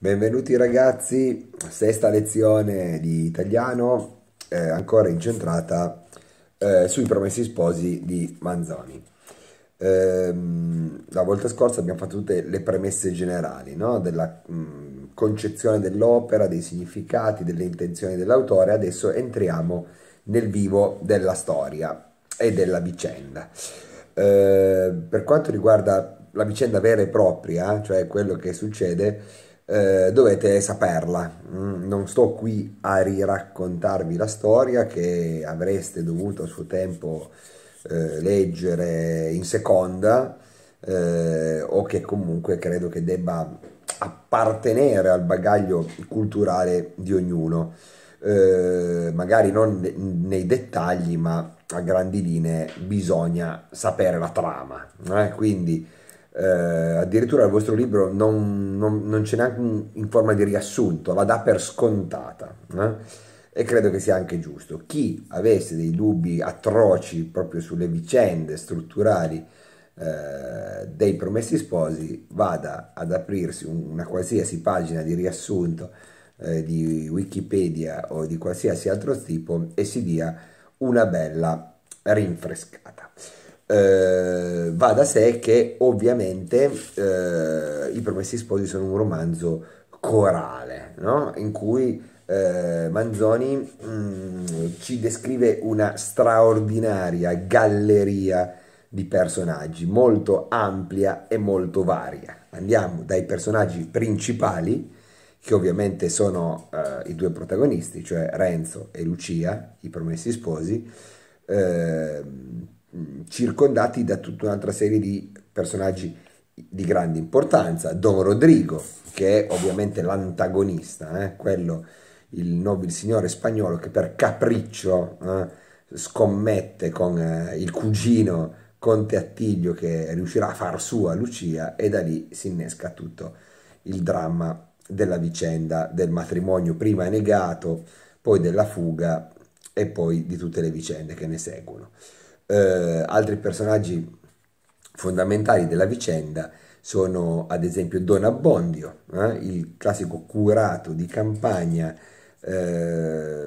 Benvenuti ragazzi, sesta lezione di italiano, eh, ancora incentrata eh, sui promessi sposi di Manzoni. Eh, la volta scorsa abbiamo fatto tutte le premesse generali no? della mh, mm, concezione dell'opera, dei significati, delle intenzioni dell'autore, adesso entriamo nel vivo della storia e della vicenda. Eh, per quanto riguarda la vicenda vera e propria, cioè quello che succede, eh, dovete saperla. Mm, non sto qui a riraccontarvi la storia che avreste dovuto a suo tempo eh, leggere in seconda eh, o che comunque credo che debba appartenere al bagaglio culturale di ognuno. Eh, magari non nei dettagli, ma a grandi linee bisogna sapere la trama. Eh? Quindi eh, addirittura il vostro libro non, non, non c'è neanche in forma di riassunto, la dà per scontata. Eh? e credo che sia anche giusto. Chi avesse dei dubbi atroci proprio sulle vicende strutturali eh, dei promessi sposi, vada ad aprirsi una qualsiasi pagina di riassunto eh, di Wikipedia o di qualsiasi altro tipo e si dia una bella rinfrescata eh, va da sé che ovviamente eh, I Promessi Sposi sono un romanzo corale, no? in cui eh, Manzoni mh, mm, ci descrive una straordinaria galleria di personaggi, molto ampia e molto varia. Andiamo dai personaggi principali, che ovviamente sono eh, i due protagonisti, cioè Renzo e Lucia, i promessi sposi, eh, Mm, circondati da tutta un'altra serie di personaggi di grande importanza. Don Rodrigo, che è ovviamente l'antagonista, eh? quello, il nobile signore spagnolo che per capriccio eh, scommette con eh, il cugino Conte Attilio che riuscirà a far sua Lucia e da lì si innesca tutto il dramma della vicenda del matrimonio prima negato, poi della fuga e poi di tutte le vicende che ne seguono. Eh, altri personaggi fondamentali della vicenda sono ad esempio Don Abbondio, eh, il classico curato di campagna, eh,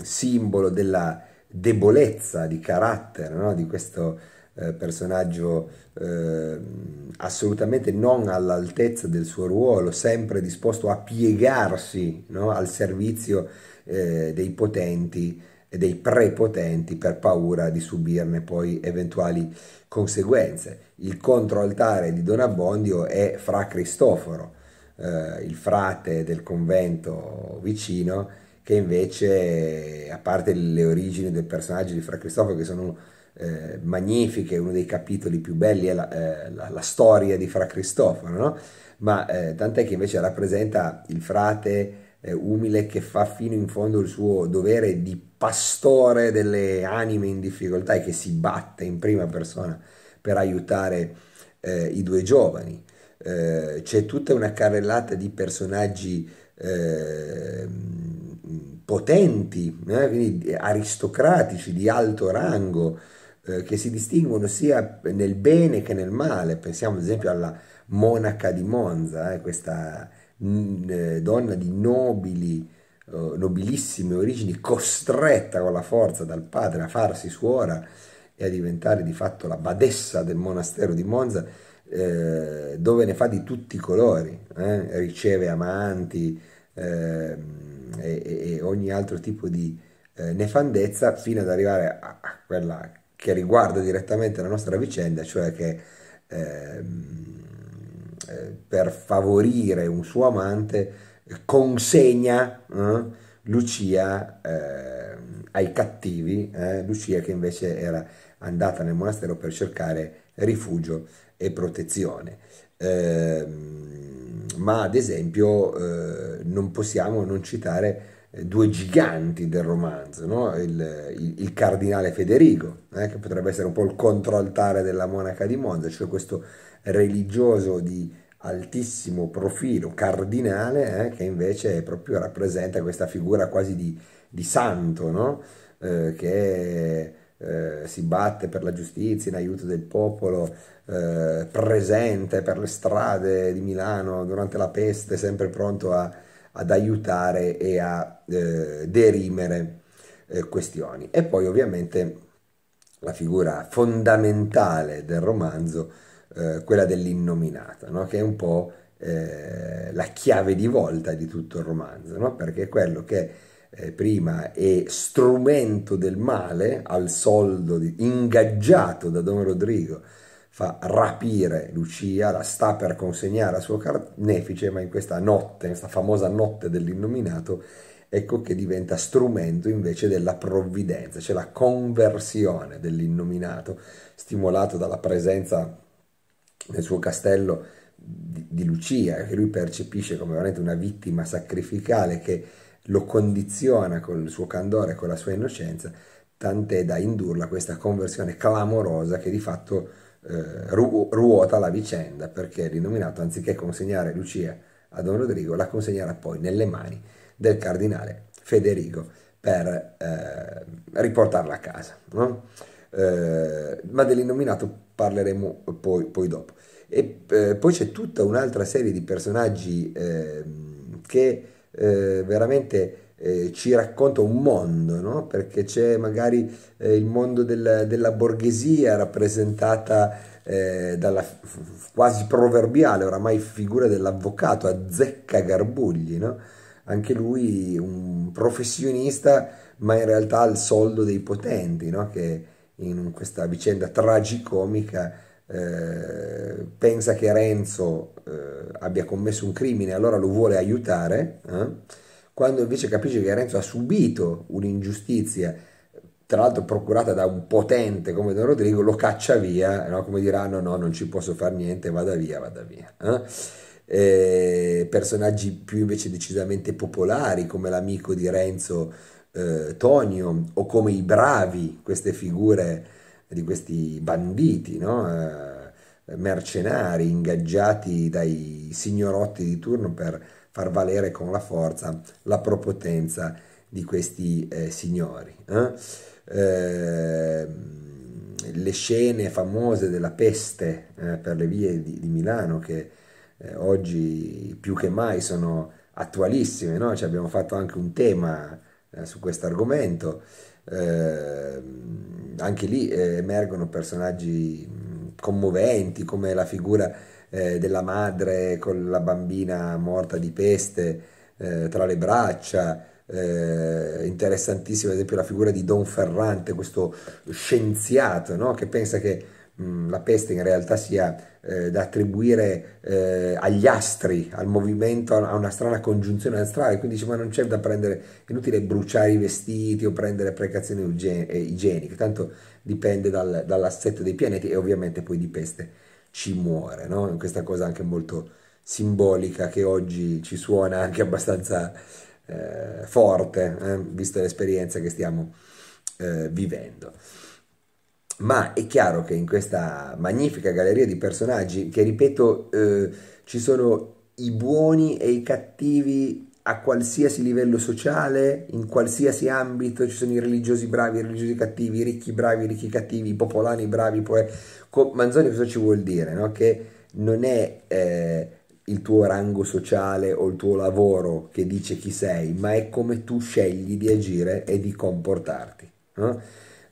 simbolo della debolezza di carattere no? di questo eh, personaggio ehm, assolutamente non all'altezza del suo ruolo, sempre disposto a piegarsi no? al servizio eh, dei potenti e dei prepotenti per paura di subirne poi eventuali conseguenze. Il controaltare di Don Abbondio è Fra Cristoforo, eh, il frate del convento vicino, che invece, a parte le origini del personaggio di Fra Cristoforo, che sono eh, magnifiche, uno dei capitoli più belli è la, eh, la, la storia di Fra Cristoforo, no? ma eh, tant'è che invece rappresenta il frate eh, umile che fa fino in fondo il suo dovere di pastore delle anime in difficoltà e che si batte in prima persona per aiutare eh, i due giovani. Eh, c'è tutta una carrellata di personaggi ehm, potenti, eh, aristocratici di alto rango, eh, che si distinguono sia nel bene che nel male. Pensiamo ad esempio alla monaca di Monza, eh, questa Mm, eh, donna di nobili, eh, nobilissime origini, costretta con la forza dal padre a farsi suora e a diventare di fatto la badessa del monastero di Monza, eh, dove ne fa di tutti i colori, eh? riceve amanti eh, e, e, ogni altro tipo di nefandezza, fino ad arrivare a, a, quella che riguarda direttamente la nostra vicenda, cioè che ehm, eh, per favorire un suo amante, consegna eh, Lucia eh, ai cattivi, eh, Lucia che invece era andata nel monastero per cercare rifugio e protezione. Ehm, ma ad esempio eh, non possiamo non citare eh, due giganti del romanzo, no? il, il, il, cardinale Federico, che potrebbe essere un po' il controaltare della monaca di Monza, cioè questo religioso di altissimo profilo cardinale eh, che invece proprio rappresenta questa figura quasi di, di santo no? eh, che eh, si batte per la giustizia in aiuto del popolo eh, presente per le strade di Milano durante la peste sempre pronto a, ad aiutare e a eh, derimere eh, questioni e poi ovviamente la figura fondamentale del romanzo eh, quella dell'innominata, no? che è un po' eh, la chiave di volta di tutto il romanzo, no? perché è quello che eh, prima è strumento del male al soldo di, ingaggiato da Don Rodrigo fa rapire Lucia, la sta per consegnare al suo carnefice, ma in questa notte, in questa famosa notte dell'innominato, ecco che diventa strumento invece della provvidenza, cioè la conversione dell'innominato, stimolato dalla presenza nel suo castello di, di Lucia, che lui percepisce come veramente una vittima sacrificale che lo condiziona col suo candore e con la sua innocenza, tant'è da indurla a questa conversione clamorosa che di fatto eh, ru- ruota la vicenda, perché l'innominato, anziché consegnare Lucia a Don Rodrigo, la consegnerà poi nelle mani del cardinale Federigo per eh, riportarla a casa. No? Eh, ma dell'innominato parleremo poi, poi dopo. E eh, poi c'è tutta un'altra serie di personaggi ehm, eh, che veramente eh, ci racconta un mondo, no? perché c'è magari eh, il mondo del, della borghesia rappresentata dalla quasi proverbiale oramai figura dell'avvocato Azzecca Garbugli, no? anche lui un professionista ma in realtà al soldo dei potenti, no? che in questa vicenda tragicomica eh, pensa che Renzo eh, abbia commesso un crimine, allora lo vuole aiutare, eh? quando invece capisce che Renzo ha subito un'ingiustizia, tra l'altro procurata da un potente come Don Rodrigo, lo caccia via, no? come dirà ah, no, no, non ci posso fare niente, vada via, vada via. Eh? Eh, personaggi più invece decisamente popolari come l'amico di Renzo eh, Tonio o come i bravi, queste figure di questi banditi, no? eh, mercenari ingaggiati dai signorotti di turno per far valere con la forza la propotenza di questi eh, signori. Eh? Ehm, le scene famose della peste eh, per le vie di, di Milano che eh, oggi più che mai sono attualissime, no? cioè abbiamo fatto anche un tema eh, su questo argomento. Eh, anche lì eh, emergono personaggi commoventi come la figura eh, della madre con la bambina morta di peste eh, tra le braccia. Eh, interessantissima ad esempio la figura di Don Ferrante, questo scienziato no? che pensa che Mm, la peste in realtà sia eh, da attribuire eh, agli astri, al movimento, a una strana congiunzione astrale, quindi dice ma non c'è da prendere, è inutile bruciare i vestiti o prendere precauzioni eh, igieniche, tanto dipende dal, dall'assetto dei pianeti e ovviamente poi di peste ci muore, no? questa cosa anche molto simbolica che oggi ci suona anche abbastanza eh, forte, eh, vista l'esperienza che stiamo eh, vivendo ma è chiaro che in questa magnifica galleria di personaggi, che ripeto, eh, ci sono i buoni e i cattivi a qualsiasi livello sociale, in qualsiasi ambito, ci sono i religiosi bravi, i religiosi cattivi, i ricchi bravi, i ricchi cattivi, i popolani bravi, poi... Co- Manzoni cosa ci vuol dire? No? Che non è eh, il tuo rango sociale o il tuo lavoro che dice chi sei, ma è come tu scegli di agire e di comportarti. No?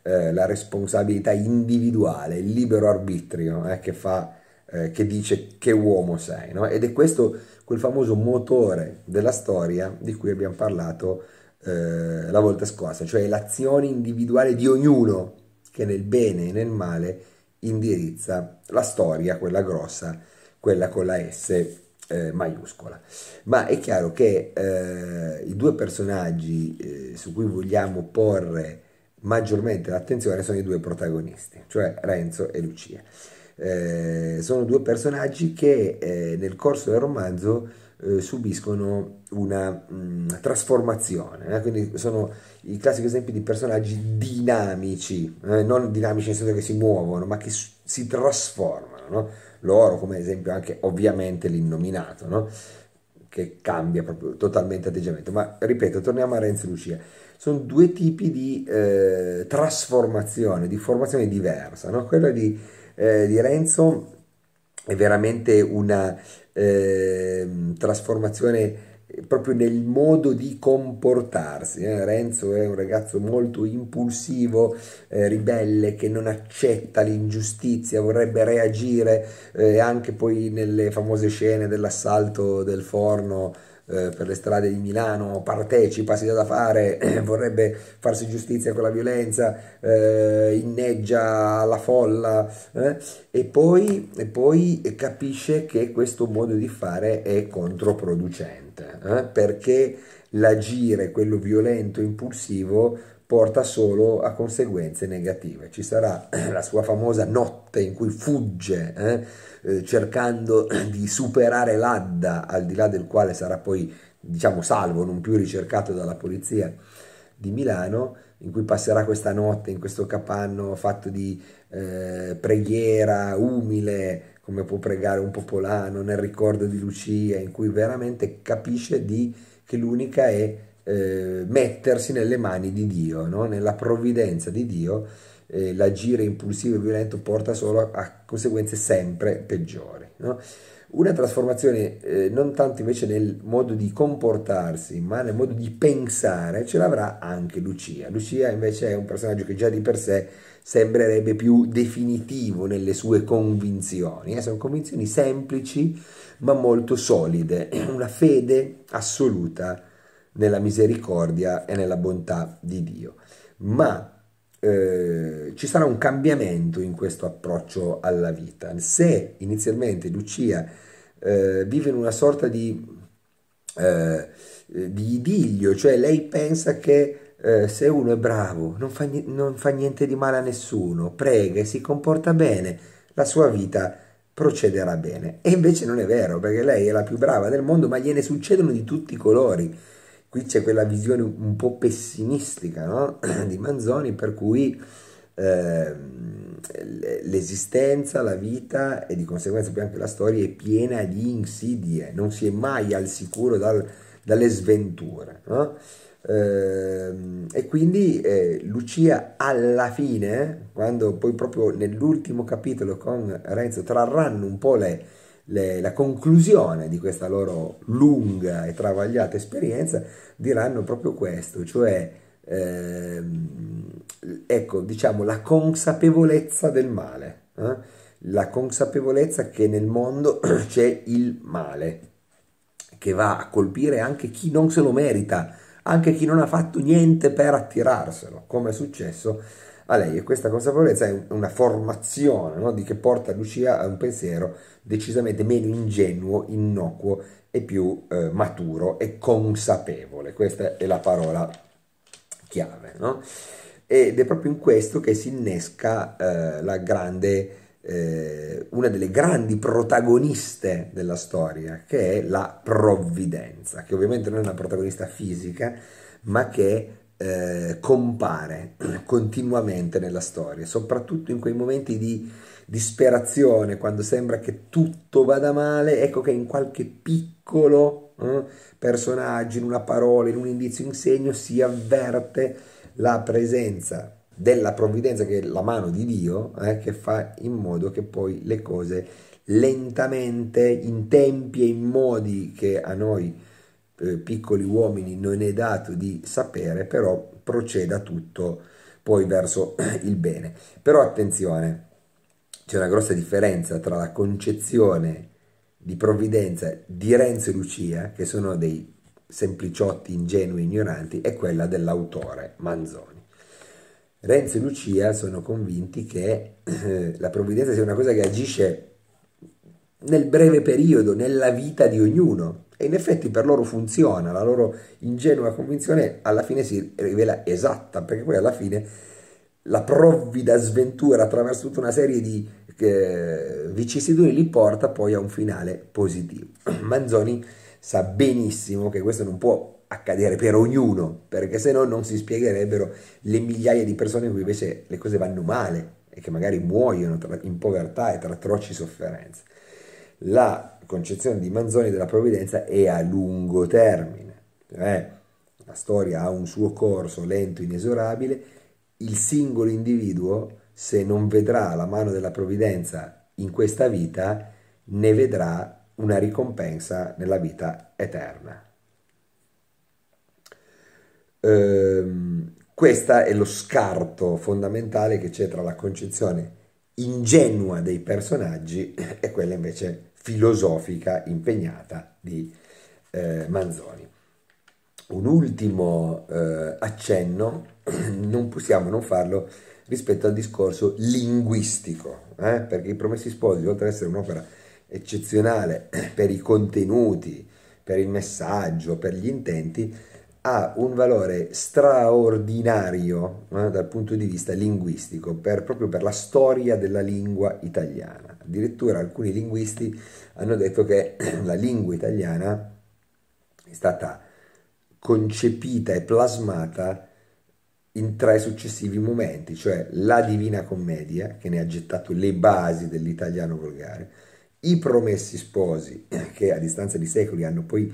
Eh, la responsabilità individuale, il libero arbitrio eh, che, fa, eh, che dice che uomo sei. No? Ed è questo quel famoso motore della storia di cui abbiamo parlato eh, la volta scorsa, cioè l'azione individuale di ognuno che nel bene e nel male indirizza la storia, quella grossa, quella con la S eh, maiuscola. Ma è chiaro che eh, i due personaggi eh, su cui vogliamo porre maggiormente l'attenzione sono i due protagonisti, cioè Renzo e Lucia. Eh, sono due personaggi che eh, nel corso del romanzo eh, subiscono una mh, mm, trasformazione, eh. quindi sono i classici esempi di personaggi dinamici, eh, non dinamici nel senso che si muovono, ma che si trasformano. No? Loro, come esempio, anche ovviamente l'innominato, no? che cambia proprio totalmente atteggiamento. Ma ripeto, torniamo a Renzo e Lucia sono due tipi di eh, trasformazione, di formazione diversa. No? Quella di, eh, di, Renzo è veramente una eh, trasformazione proprio nel modo di comportarsi. Eh? Renzo è un ragazzo molto impulsivo, eh, ribelle, che non accetta l'ingiustizia, vorrebbe reagire eh, anche poi nelle famose scene dell'assalto del forno eh, per le strade di Milano, partecipa, si dà da fare, vorrebbe farsi giustizia con la violenza, eh, inneggia la folla eh, e poi, e, poi, capisce che questo modo di fare è controproducente eh, perché l'agire, quello violento, impulsivo, porta solo a conseguenze negative. Ci sarà la sua famosa notte in cui fugge eh, cercando di superare l'adda al di là del quale sarà poi diciamo salvo, non più ricercato dalla polizia di Milano, in cui passerà questa notte in questo capanno fatto di eh, preghiera umile, come può pregare un popolano nel ricordo di Lucia, in cui veramente capisce di, che l'unica è eh, mettersi nelle mani di Dio, no? nella provvidenza di Dio eh, l'agire impulsivo e violento porta solo a conseguenze sempre peggiori. No? Una trasformazione eh, non tanto invece nel modo di comportarsi, ma nel modo di pensare, ce l'avrà anche Lucia. Lucia invece è un personaggio che già di per sé sembrerebbe più definitivo nelle sue convinzioni. Eh? Sono convinzioni semplici ma molto solide, una fede assoluta nella misericordia e nella bontà di Dio. Ma eh, ci sarà un cambiamento in questo approccio alla vita. Se inizialmente Lucia eh, vive in una sorta di, eh, di idillio, cioè lei pensa che eh, se uno è bravo, non fa, non fa niente di male a nessuno, prega e si comporta bene, la sua vita procederà bene. E invece non è vero, perché lei è la più brava del mondo, ma gliene succedono di tutti i colori qui c'è quella visione un po' pessimistica no? di Manzoni per cui eh, l'esistenza, la vita e di conseguenza poi anche la storia è piena di insidie, non si è mai al sicuro dal, dalle sventure. No? Eh, e quindi eh, Lucia alla fine, quando poi proprio nell'ultimo capitolo con Renzo trarranno un po' le, le, la conclusione di questa loro lunga e travagliata esperienza diranno proprio questo, cioè ehm, ecco, diciamo la consapevolezza del male, eh? la consapevolezza che nel mondo c'è il male, che va a colpire anche chi non se lo merita, anche chi non ha fatto niente per attirarselo, come è successo a lei e questa consapevolezza è una formazione no? di che porta Lucia a un pensiero decisamente meno ingenuo, innocuo e più eh, maturo e consapevole. Questa è la parola chiave. No? Ed è proprio in questo che si innesca eh, grande, eh, una delle grandi protagoniste della storia, che è la provvidenza, che ovviamente non è una protagonista fisica, ma che eh, compare continuamente nella storia, soprattutto in quei momenti di disperazione, quando sembra che tutto vada male, ecco che in qualche piccolo eh, personaggio, in una parola, in un indizio, in segno, si avverte la presenza della provvidenza che è la mano di Dio eh, che fa in modo che poi le cose lentamente in tempi e in modi che a noi eh, piccoli uomini non è dato di sapere, però proceda tutto poi verso il bene. Però attenzione, c'è una grossa differenza tra la concezione di provvidenza di Renzo e Lucia, che sono dei sempliciotti, ingenui, ignoranti, e quella dell'autore Manzoni. Renzo e Lucia sono convinti che la provvidenza sia una cosa che agisce nel breve periodo, nella vita di ognuno, e in effetti per loro funziona, la loro ingenua convinzione alla fine si rivela esatta, perché poi alla fine la provvida sventura attraverso tutta una serie di eh, vicissitudini li porta poi a un finale positivo. Manzoni sa benissimo che questo non può accadere per ognuno, perché se no non si spiegherebbero le migliaia di persone in cui invece le cose vanno male e che magari muoiono tra, in povertà e tra atroci sofferenze. La concezione di Manzoni della provvidenza è a lungo termine, cioè la storia ha un suo corso lento, inesorabile, il singolo individuo, se non vedrà la mano della provvidenza in questa vita, ne vedrà una ricompensa nella vita eterna. Ehm, questo è lo scarto fondamentale che c'è tra la concezione ingenua dei personaggi e quella invece filosofica impegnata di eh, Manzoni. Un ultimo eh, accenno, non possiamo non farlo rispetto al discorso linguistico, eh? perché I Promessi Sposi, oltre ad essere un'opera eccezionale per i contenuti, per il messaggio, per gli intenti, ha un valore straordinario eh, dal punto di vista linguistico, per, proprio per la storia della lingua italiana Addirittura alcuni linguisti hanno detto che la lingua italiana è stata concepita e plasmata in tre successivi momenti, cioè la Divina Commedia, che ne ha gettato le basi dell'italiano volgare, i Promessi Sposi, che a distanza di secoli hanno poi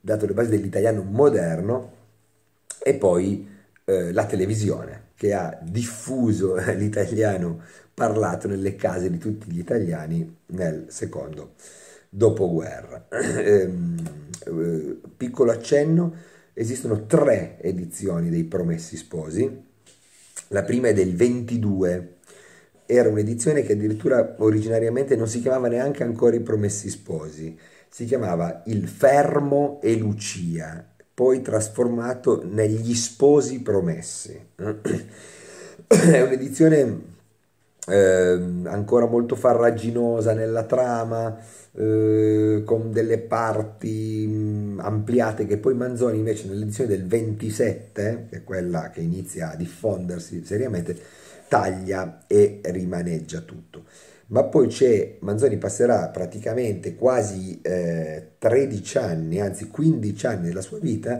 dato le basi dell'italiano moderno, e poi eh, la televisione, che ha diffuso l'italiano parlato nelle case di tutti gli italiani nel secondo dopoguerra. Ehm, eh, piccolo accenno, esistono tre edizioni dei Promessi Sposi. La prima è del 22, era un'edizione che addirittura originariamente non si chiamava neanche ancora I Promessi Sposi, si chiamava Il Fermo e Lucia, poi trasformato negli Sposi Promessi. È un'edizione eh, ancora molto farraginosa nella trama, eh, con delle parti mh, ampliate che poi Manzoni invece nell'edizione del 27, che è quella che inizia a diffondersi seriamente, taglia e rimaneggia tutto. Ma poi c'è, Manzoni passerà praticamente quasi eh, 13 anni, anzi 15 anni della sua vita,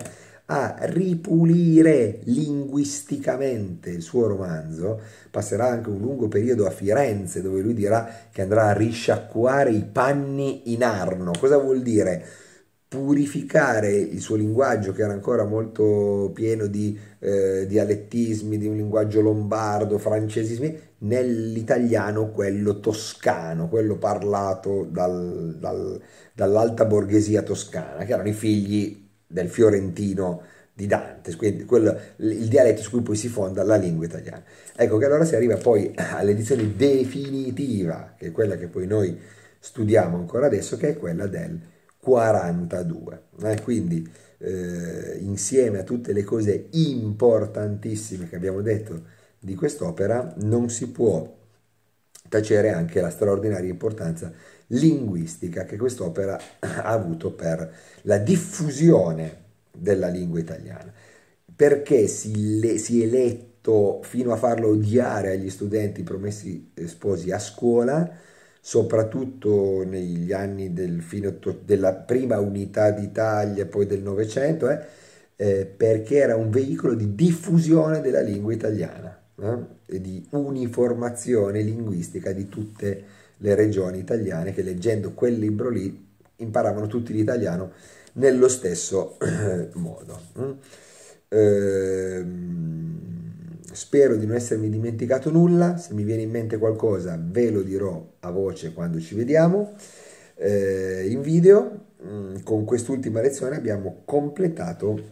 a ripulire linguisticamente il suo romanzo, passerà anche un lungo periodo a Firenze dove lui dirà che andrà a risciacquare i panni in arno. Cosa vuol dire? purificare il suo linguaggio che era ancora molto pieno di eh, dialettismi, di un linguaggio lombardo, francesismi, nell'italiano quello toscano, quello parlato dal, dal, dall'alta borghesia toscana, che erano i figli del fiorentino di Dante, quindi quello, il dialetto su cui poi si fonda la lingua italiana. Ecco che allora si arriva poi all'edizione definitiva, che è quella che poi noi studiamo ancora adesso, che è quella del 42. Eh, quindi eh, insieme a tutte le cose importantissime che abbiamo detto di quest'opera, non si può tacere anche la straordinaria importanza di linguistica che quest'opera ha avuto per la diffusione della lingua italiana. Perché si, le, si è letto fino a farlo odiare agli studenti promessi sposi a scuola, soprattutto negli anni del fine, della prima unità d'Italia, poi del Novecento, eh, eh, perché era un veicolo di diffusione della lingua italiana eh, e di uniformazione linguistica di tutte le le regioni italiane che leggendo quel libro lì imparavano tutti l'italiano nello stesso eh, modo. Mm? Ehm, spero di non essermi dimenticato nulla, se mi viene in mente qualcosa ve lo dirò a voce quando ci vediamo eh, in video. Mm, con quest'ultima lezione abbiamo completato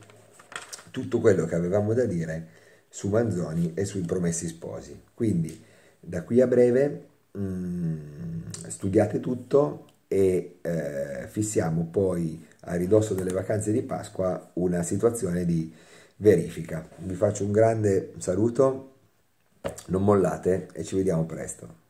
tutto quello che avevamo da dire su Manzoni e sui promessi sposi. Quindi da qui a breve Mm, studiate tutto e eh, fissiamo poi a ridosso delle vacanze di Pasqua una situazione di verifica. Vi faccio un grande saluto, non mollate e ci vediamo presto.